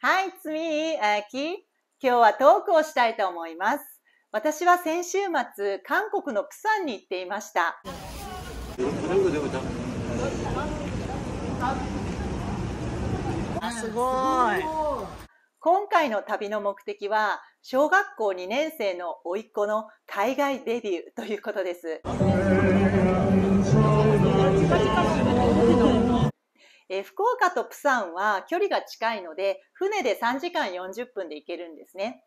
はい、つみーき、今日はトークをしたいと思います。私は先週末、韓国の釜山に行っていました。あ、すごい。今回の旅の目的は、小学校2年生の甥っ子の海外デビューということです。えー、福岡とプサンは距離が近いので、船で3時間40分で行けるんですね。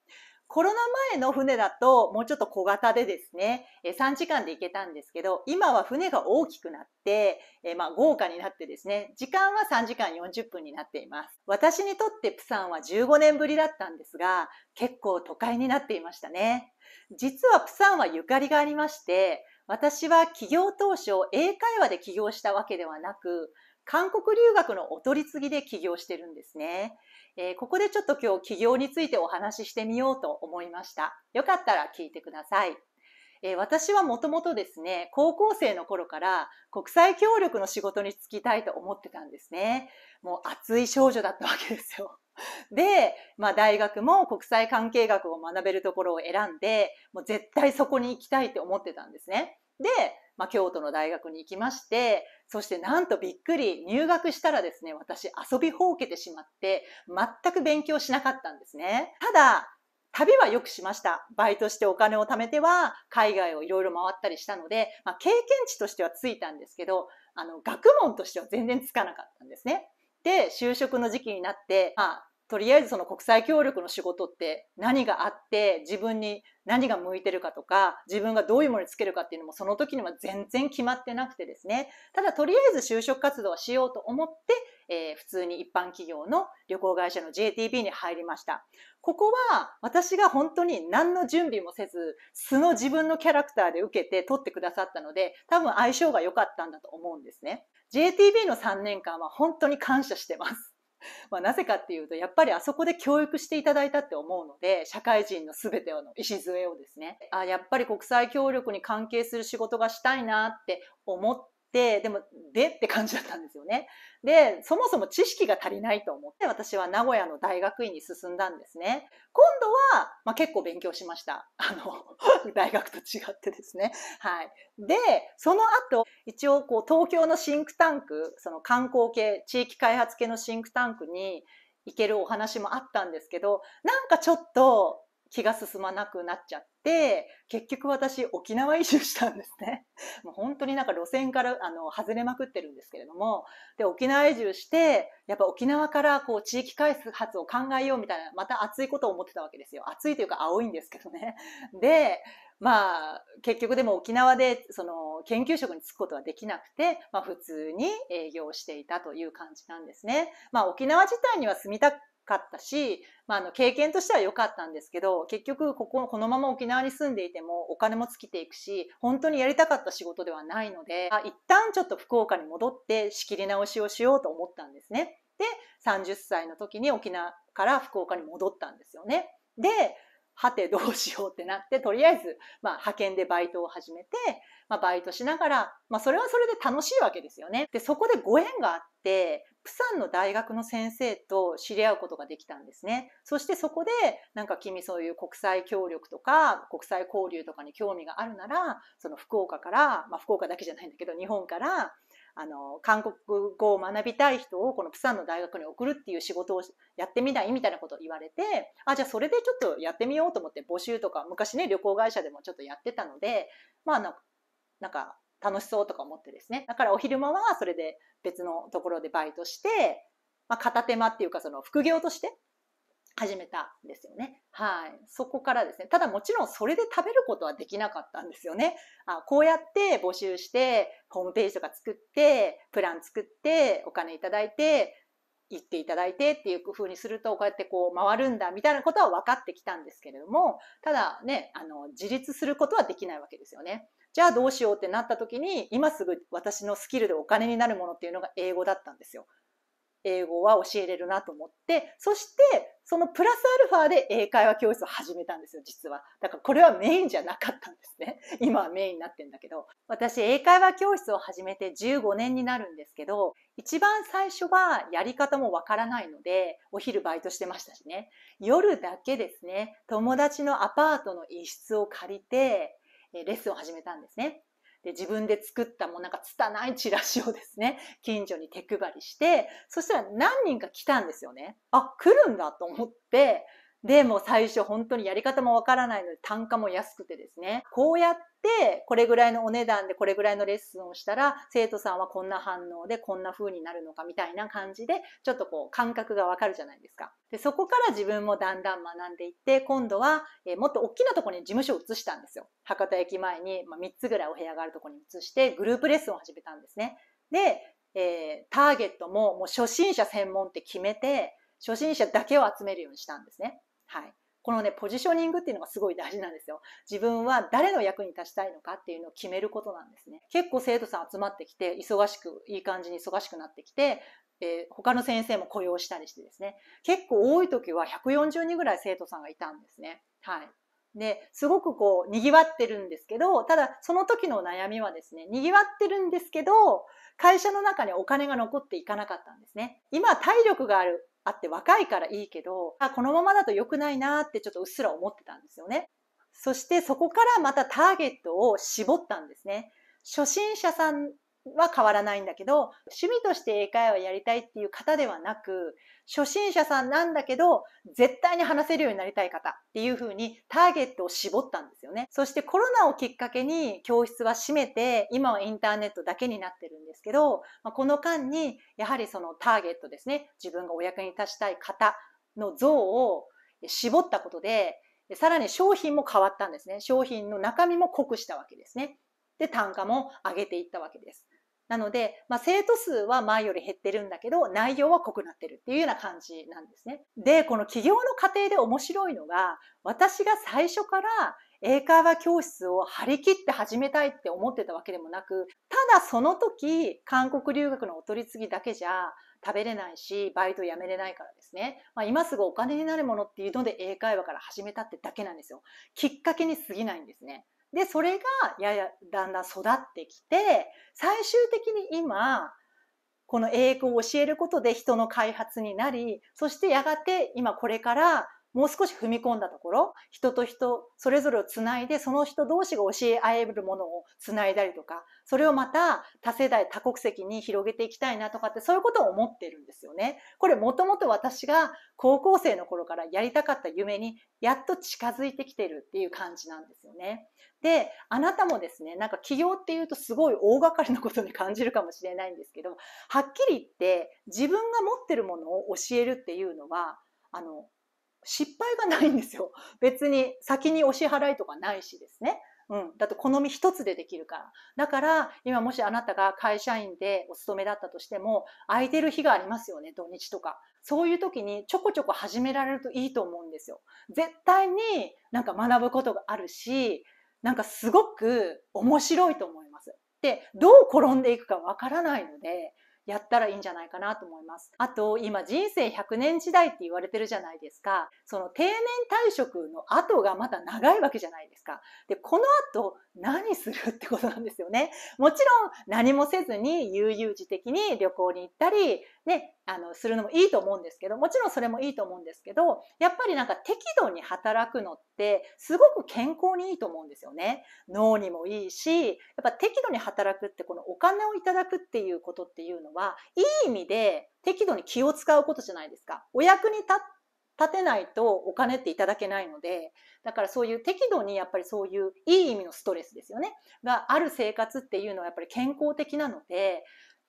コロナ前の船だともうちょっと小型でですね、3時間で行けたんですけど、今は船が大きくなって、えまあ、豪華になってですね、時間は3時間40分になっています。私にとってプサンは15年ぶりだったんですが、結構都会になっていましたね。実はプサンはゆかりがありまして、私は起業当初英会話で起業したわけではなく、韓国留学のお取り次ぎで起業してるんですね。えー、ここでちょっと今日起業についてお話ししてみようと思いました。よかったら聞いてください。えー、私はもともとですね、高校生の頃から国際協力の仕事に就きたいと思ってたんですね。もう熱い少女だったわけですよ。で、まあ、大学も国際関係学を学べるところを選んで、もう絶対そこに行きたいって思ってたんですね。で、まあ、京都の大学に行きまして、そしてなんとびっくり、入学したらですね、私遊びほうけてしまって、全く勉強しなかったんですね。ただ、旅はよくしました。バイトしてお金を貯めては、海外をいろいろ回ったりしたので、まあ、経験値としてはついたんですけど、あの、学問としては全然つかなかったんですね。で、就職の時期になって、まあ、とりあえずその国際協力の仕事って何があって自分に何が向いてるかとか自分がどういうものにつけるかっていうのもその時には全然決まってなくてですねただとりあえず就職活動はしようと思って、えー、普通に一般企業の旅行会社の JTB に入りましたここは私が本当に何の準備もせず素の自分のキャラクターで受けて取ってくださったので多分相性が良かったんだと思うんですね JTB の3年間は本当に感謝してます まあ、なぜかっていうと、やっぱりあそこで教育していただいたって思うので、社会人の全ての礎をですね、あ、やっぱり国際協力に関係する仕事がしたいなって思って、でも、でって感じだったんですよね。で、そもそも知識が足りないと思って、私は名古屋の大学院に進んだんですね。今度は、まあ、結構勉強しました。あの、大学と違ってですね。はい。で、その後、一応こう東京のシンクタンク、その観光系、地域開発系のシンクタンクに行けるお話もあったんですけど、なんかちょっと気が進まなくなっちゃって、結局私沖縄移住したんですね。もう本当になんか路線からあの外れまくってるんですけれども、で、沖縄移住して、やっぱ沖縄からこう地域開発を考えようみたいな、また熱いことを思ってたわけですよ。熱いというか青いんですけどね。で、まあ、結局でも沖縄でその研究職に就くことはできなくて、まあ普通に営業していたという感じなんですね。まあ沖縄自体には住みたくかったし、まあ、あの経験としては良かったんですけど結局こここのまま沖縄に住んでいてもお金も尽きていくし本当にやりたかった仕事ではないので一旦ちょっと福岡に戻って仕切り直しをしようと思ったんですね。で30歳の時に沖縄から福岡に戻ったんですよね。ではてどうしようってなって、とりあえず、まあ、派遣でバイトを始めて、まあ、バイトしながら、まあ、それはそれで楽しいわけですよね。で、そこでご縁があって、プサンの大学の先生と知り合うことができたんですね。そしてそこで、なんか君そういう国際協力とか、国際交流とかに興味があるなら、その福岡から、まあ、福岡だけじゃないんだけど、日本から、あの、韓国語を学びたい人をこのプサンの大学に送るっていう仕事をやってみないみたいなことを言われて、あ、じゃあそれでちょっとやってみようと思って募集とか、昔ね、旅行会社でもちょっとやってたので、まあなんか、なんか楽しそうとか思ってですね。だからお昼間はそれで別のところでバイトして、まあ片手間っていうかその副業として始めたんですよね。はい。そこからですね。ただもちろんそれで食べることはできなかったんですよね。あこうやって募集して、ホームページとか作って、プラン作って、お金いただいて、行っていただいてっていう工夫にすると、こうやってこう回るんだみたいなことは分かってきたんですけれども、ただね、あの、自立することはできないわけですよね。じゃあどうしようってなった時に、今すぐ私のスキルでお金になるものっていうのが英語だったんですよ。英語は教えれるなと思って、そして、そのプラスアルファで英会話教室を始めたんですよ、実は。だからこれはメインじゃなかったんですね。今はメインになってんだけど。私、英会話教室を始めて15年になるんですけど、一番最初はやり方もわからないので、お昼バイトしてましたしね。夜だけですね、友達のアパートの一室を借りて、レッスンを始めたんですね。で、自分で作ったもうなんか拙いチラシをですね、近所に手配りして、そしたら何人か来たんですよね。あ、来るんだと思って、で、も最初本当にやり方もわからないので単価も安くてですね。こうやってこれぐらいのお値段でこれぐらいのレッスンをしたら生徒さんはこんな反応でこんな風になるのかみたいな感じでちょっとこう感覚がわかるじゃないですか。で、そこから自分もだんだん学んでいって今度はもっと大きなところに事務所を移したんですよ。博多駅前に3つぐらいお部屋があるところに移してグループレッスンを始めたんですね。で、えー、ターゲットももう初心者専門って決めて初心者だけを集めるようにしたんですね。はい。このね、ポジショニングっていうのがすごい大事なんですよ。自分は誰の役に立ちたいのかっていうのを決めることなんですね。結構生徒さん集まってきて、忙しく、いい感じに忙しくなってきて、えー、他の先生も雇用したりしてですね。結構多い時は140人ぐらい生徒さんがいたんですね。はい。で、すごくこう、賑わってるんですけど、ただその時の悩みはですね、賑わってるんですけど、会社の中にお金が残っていかなかったんですね。今、体力があるあって若いからいいけど、あ、このままだと良くないなってちょっとうっすら思ってたんですよね。そしてそこからまたターゲットを絞ったんですね。初心者さんは変わらないんだけど、趣味として英会話やりたいっていう方ではなく、初心者さんなんだけど、絶対に話せるようになりたい方っていうふうにターゲットを絞ったんですよね。そしてコロナをきっかけに教室は閉めて、今はインターネットだけになってるんですけど、この間にやはりそのターゲットですね、自分がお役に立ちたい方の像を絞ったことで、さらに商品も変わったんですね。商品の中身も濃くしたわけですね。で、単価も上げていったわけです。なので、まあ、生徒数は前より減ってるんだけど、内容は濃くなってるっていうような感じなんですね。で、この起業の過程で面白いのが、私が最初から英会話教室を張り切って始めたいって思ってたわけでもなく、ただその時、韓国留学のお取り次ぎだけじゃ食べれないし、バイト辞めれないからですね。まあ、今すぐお金になるものっていうので英会話から始めたってだけなんですよ。きっかけに過ぎないんですね。で、それがややだんだん育ってきて、最終的に今、この英語を教えることで人の開発になり、そしてやがて今これからもう少し踏み込んだところ人と人それぞれをつないでその人同士が教え合えるものをつないだりとかそれをまた多世代多国籍に広げていきたいなとかってそういうことを思ってるんですよね。これもともと私が高校生の頃からやりたかった夢にやっと近づいてきてるっていう感じなんですよね。であなたもですねなんか起業っていうとすごい大掛かりなことに感じるかもしれないんですけどはっきり言って自分が持ってるものを教えるっていうのはあの失敗がないんですよ。別に先にお支払いとかないしですね。うん、だって好み一つでできるから。だから、今もしあなたが会社員でお勤めだったとしても、空いてる日がありますよね、土日とか。そういう時にちょこちょこ始められるといいと思うんですよ。絶対になんか学ぶことがあるし、なんかすごく面白いと思います。で、どう転んでいくかわからないので、やったらいいんじゃないかなと思います。あと、今人生100年時代って言われてるじゃないですか。その定年退職の後がまだ長いわけじゃないですか。で、この後何するってことなんですよね。もちろん何もせずに悠々自適に旅行に行ったり、ね、あの、するのもいいと思うんですけど、もちろんそれもいいと思うんですけど、やっぱりなんか適度に働くのってすごく健康にいいと思うんですよね。脳にもいいし、やっぱ適度に働くってこのお金をいただくっていうことっていうののは、いい意味で適度に気を使うことじゃないですか。お役に立てないとお金っていただけないので、だからそういう適度にやっぱりそういういい意味のストレスですよね。がある生活っていうのはやっぱり健康的なので、やっ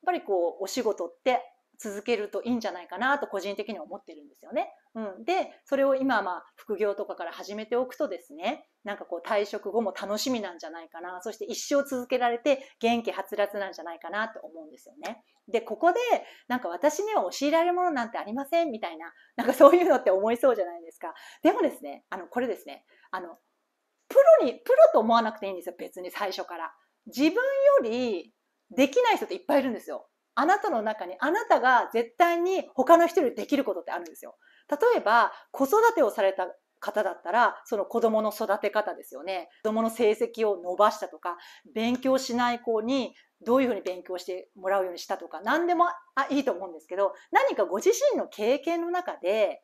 ぱりこうお仕事って続けるといいんじゃないかなと個人的には思ってるんですよね。うん、でそれを今まあ副業とかから始めておくとですねなんかこう退職後も楽しみなんじゃないかなそして一生続けられて元気はつらつなんじゃないかなと思うんですよね。でここでなんか私には教えられるものなんてありませんみたいななんかそういうのって思いそうじゃないですか。でもですねあのこれですねあのプロにプロと思わなくていいんですよ別に最初から。自分よりできない人っていっぱいいるんですよ。あなたの中にあなたが絶対に他の人よりできることってあるんですよ。例えば子育てをされた方だったらその子供の育て方ですよね子供の成績を伸ばしたとか勉強しない子にどういうふうに勉強してもらうようにしたとか何でもあいいと思うんですけど何かご自身の経験の中で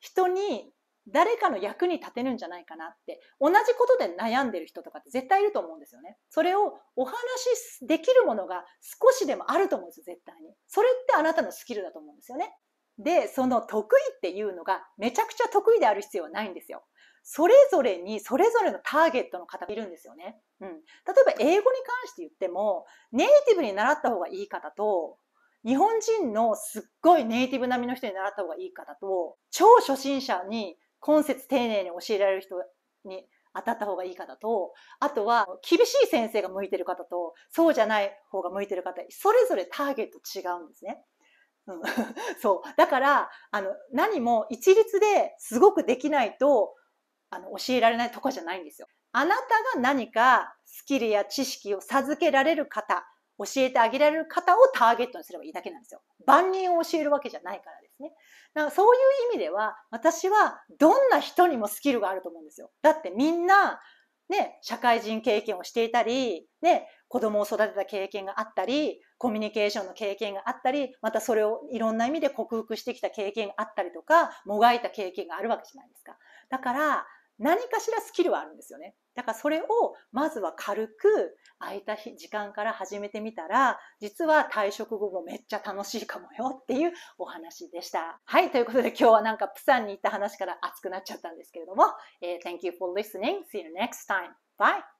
人に誰かの役に立てるんじゃないかなって同じことで悩んでる人とかって絶対いると思うんですよね。それをお話しできるものが少しでもあると思うんですよ絶対に。それってあなたのスキルだと思うんですよね。でその得意っていうのがめちゃくちゃ得意である必要はないんですよ。それぞれにそれぞれのターゲットの方がいるんですよね。うん、例えば英語に関して言ってもネイティブに習った方がいい方と日本人のすっごいネイティブ並みの人に習った方がいい方と超初心者に今節丁寧に教えられる人に当たった方がいい方と、あとは厳しい先生が向いてる方と、そうじゃない方が向いてる方、それぞれターゲット違うんですね。うん、そう。だから、あの、何も一律ですごくできないと、あの、教えられないとかじゃないんですよ。あなたが何かスキルや知識を授けられる方、教えてあげられる方をターゲットにすればいいだけなんですよ。万人を教えるわけじゃないからです。ですね。だからそういう意味では、私はどんな人にもスキルがあると思うんですよ。だってみんな、ね、社会人経験をしていたり、ね、子供を育てた経験があったり、コミュニケーションの経験があったり、またそれをいろんな意味で克服してきた経験があったりとか、もがいた経験があるわけじゃないですか。だから、何かしらスキルはあるんですよね。だからそれをまずは軽く空いた日時間から始めてみたら、実は退職後もめっちゃ楽しいかもよっていうお話でした。はい、ということで今日はなんかプサンに行った話から熱くなっちゃったんですけれども、え Thank you for listening. See you next time. Bye!